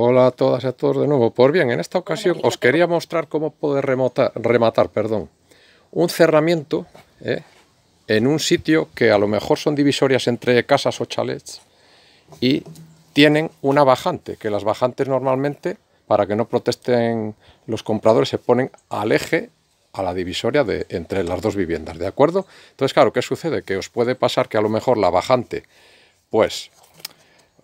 Hola a todas y a todos de nuevo. Pues bien, en esta ocasión os quería mostrar cómo poder rematar perdón, un cerramiento ¿eh? en un sitio que a lo mejor son divisorias entre casas o chalets y tienen una bajante, que las bajantes normalmente, para que no protesten los compradores, se ponen al eje a la divisoria de, entre las dos viviendas, ¿de acuerdo? Entonces, claro, ¿qué sucede? Que os puede pasar que a lo mejor la bajante, pues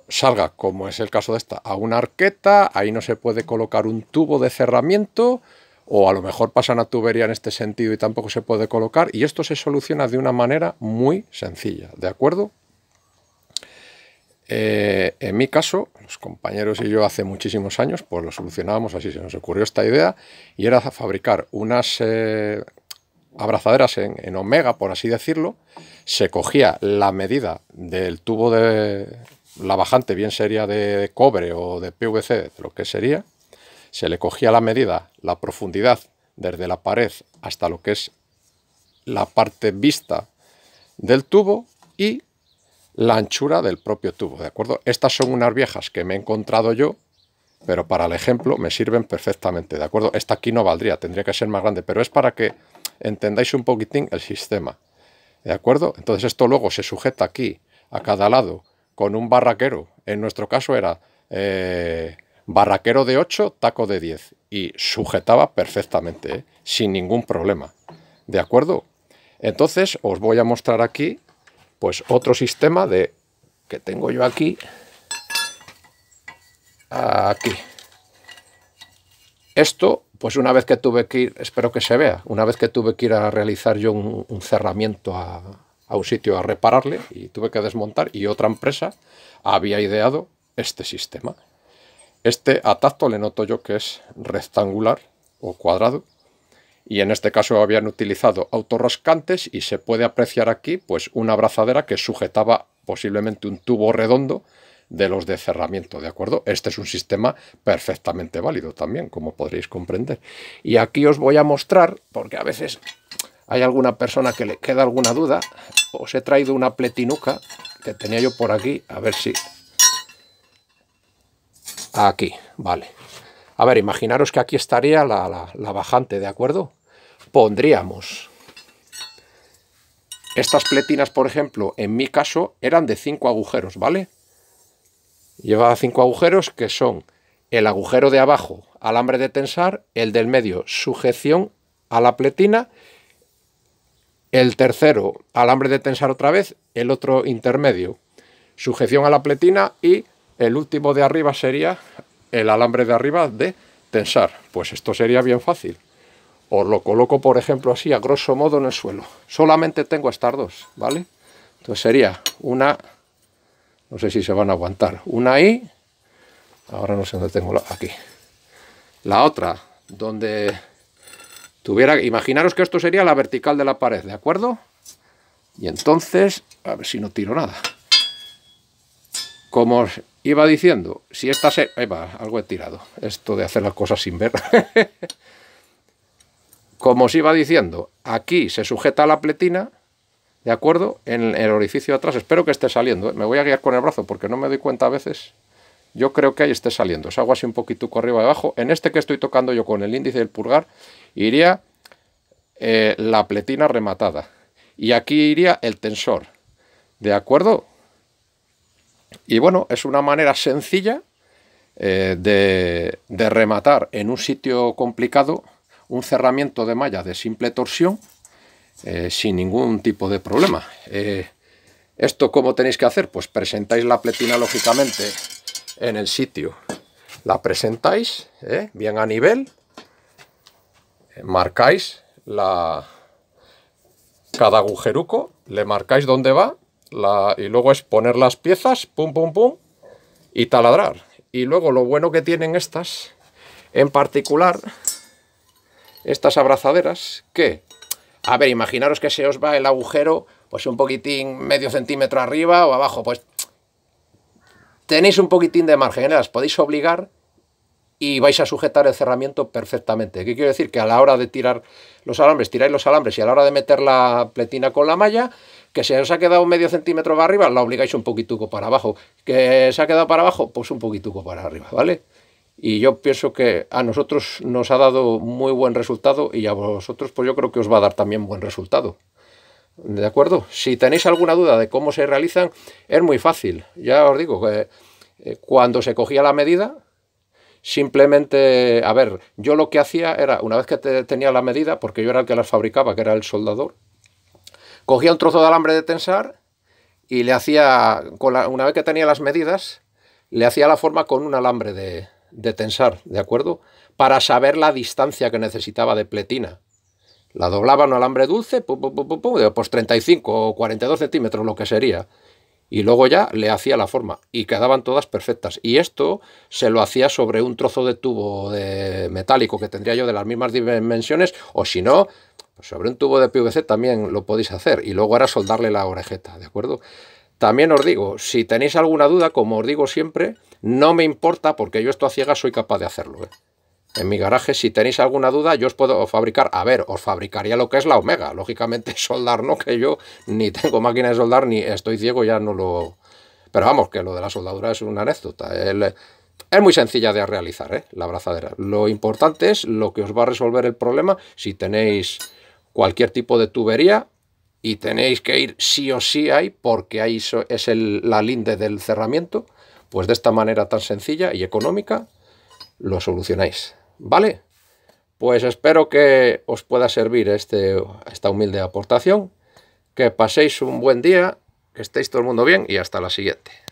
salga, como es el caso de esta, a una arqueta, ahí no se puede colocar un tubo de cerramiento, o a lo mejor pasa una tubería en este sentido y tampoco se puede colocar, y esto se soluciona de una manera muy sencilla, ¿de acuerdo? Eh, en mi caso, los compañeros y yo hace muchísimos años, pues lo solucionábamos así, se nos ocurrió esta idea, y era fabricar unas eh, abrazaderas en, en, omega, por así decirlo, se cogía la medida del tubo de, la bajante, bien sería de cobre o de PVC, lo que sería, se le cogía la medida, la profundidad desde la pared hasta lo que es la parte vista del tubo y la anchura del propio tubo, ¿de acuerdo? Estas son unas viejas que me he encontrado yo, pero para el ejemplo me sirven perfectamente, ¿de acuerdo? Esta aquí no valdría, tendría que ser más grande, pero es para que entendáis un poquitín el sistema, ¿de acuerdo? Entonces esto luego se sujeta aquí a cada lado con un barraquero. En nuestro caso era eh, barraquero de 8, taco de 10. Y sujetaba perfectamente, eh, sin ningún problema. ¿De acuerdo? Entonces os voy a mostrar aquí pues otro sistema de que tengo yo aquí. Aquí. Esto, pues una vez que tuve que ir, espero que se vea, una vez que tuve que ir a realizar yo un cerramiento a, a un sitio a repararle y tuve que desmontar y otra empresa había ideado este sistema. Este atacto le noto yo que es rectangular o cuadrado y en este caso habían utilizado autorrascantes y se puede apreciar aquí pues una abrazadera que sujetaba posiblemente un tubo redondo de los de cerramiento, ¿de acuerdo? Este es un sistema perfectamente válido también, como podréis comprender. Y aquí os voy a mostrar, porque a veces hay alguna persona que le queda alguna duda, os he traído una pletinuca que tenía yo por aquí, a ver si... Aquí, vale. A ver, imaginaros que aquí estaría la, bajante, ¿de acuerdo? Pondríamos... Estas pletinas, por ejemplo, en mi caso, eran de cinco agujeros, ¿vale? Llevaba cinco agujeros que son el agujero de abajo, alambre de tensar, el del medio, sujeción a la pletina el tercero, alambre de tensar otra vez. El otro intermedio, sujeción a la pletina. Y el último de arriba sería el alambre de arriba de tensar. Pues esto sería bien fácil. Os lo coloco, por ejemplo, así, a grosso modo en el suelo. Solamente tengo estas dos, ¿vale? Entonces sería una... No sé si se van a aguantar. Una ahí... Ahora no sé dónde tengo la... Aquí. La otra, donde imaginaros que esto sería la vertical de la pared, ¿de acuerdo? Y entonces, a ver si no tiro nada. Como os iba diciendo, si esta se... va, algo he tirado. Esto de hacer las cosas sin ver. Como os iba diciendo, aquí se sujeta la pletina, ¿de acuerdo? En el orificio de atrás. Espero que esté saliendo. ¿eh? Me voy a guiar con el brazo porque no me doy cuenta a veces yo creo que ahí esté saliendo. Es agua así un poquito arriba y abajo. En este que estoy tocando yo con el índice del pulgar, iría eh, la pletina rematada. Y aquí iría el tensor. ¿De acuerdo? Y bueno, es una manera sencilla eh, de, rematar en un sitio complicado un cerramiento de malla de simple torsión eh, sin ningún tipo de problema. ¿Esto cómo tenéis que hacer? Pues presentáis la pletina, lógicamente, en el sitio. La presentáis eh, bien a nivel, marcáis la, cada agujeruco, le marcáis dónde va la, y luego es poner las piezas, pum, pum, pum, y taladrar. Y luego lo bueno que tienen estas, en particular, estas abrazaderas, que, a ver, imaginaros que se os va el agujero pues un poquitín medio centímetro arriba o abajo, pues tenéis un poquitín de margen, ¿eh? las podéis obligar y vais a sujetar el cerramiento perfectamente. ¿Qué quiero decir? Que a la hora de tirar los alambres, tiráis los alambres y a la hora de meter la pletina con la malla, que se os ha quedado medio centímetro para arriba, la obligáis un poquituco para abajo. Que se ha quedado para abajo, pues un poquituco para arriba, ¿vale? Y yo pienso que a nosotros nos ha dado muy buen resultado y a vosotros pues yo creo que os va a dar también buen resultado. ¿De acuerdo? Si tenéis alguna duda de cómo se realizan, es muy fácil. Ya os digo, que eh, eh, cuando se cogía la medida, simplemente, a ver, yo lo que hacía era, una vez que tenía la medida, porque yo era el que las fabricaba, que era el soldador, cogía un trozo de alambre de tensar y le hacía, con una vez que tenía las medidas, le hacía la forma con un alambre de, de tensar, ¿de acuerdo? Para saber la distancia que necesitaba de pletina. La doblaban un alambre dulce, pum, pum, pum, pues 35 o 42 centímetros, lo que sería. Y luego ya le hacía la forma y quedaban todas perfectas. Y esto se lo hacía sobre un trozo de tubo de metálico que tendría yo de las mismas dimensiones, o si no, pues sobre un tubo de PVC también lo podéis hacer. Y luego era soldarle la orejeta, ¿de acuerdo? También os digo, si tenéis alguna duda, como os digo siempre, no me importa porque yo esto a ciegas soy capaz de hacerlo. ¿eh? en mi garaje. Si tenéis alguna duda, yo os puedo fabricar, a ver, os fabricaría lo que es la Omega. Lógicamente, soldar no, que yo ni tengo máquina de soldar, ni estoy ciego, ya no lo... Pero vamos, que lo de la soldadura es una anécdota. es muy sencilla de realizar, ¿eh? la abrazadera. Lo importante es lo que os va a resolver el problema si tenéis cualquier tipo de tubería y tenéis que ir sí o sí ahí porque ahí es la linde del cerramiento, pues de esta manera tan sencilla y económica lo solucionáis. ¿Vale? Pues espero que os pueda servir este, esta humilde aportación, que paséis un buen día, que estéis todo el mundo bien y hasta la siguiente.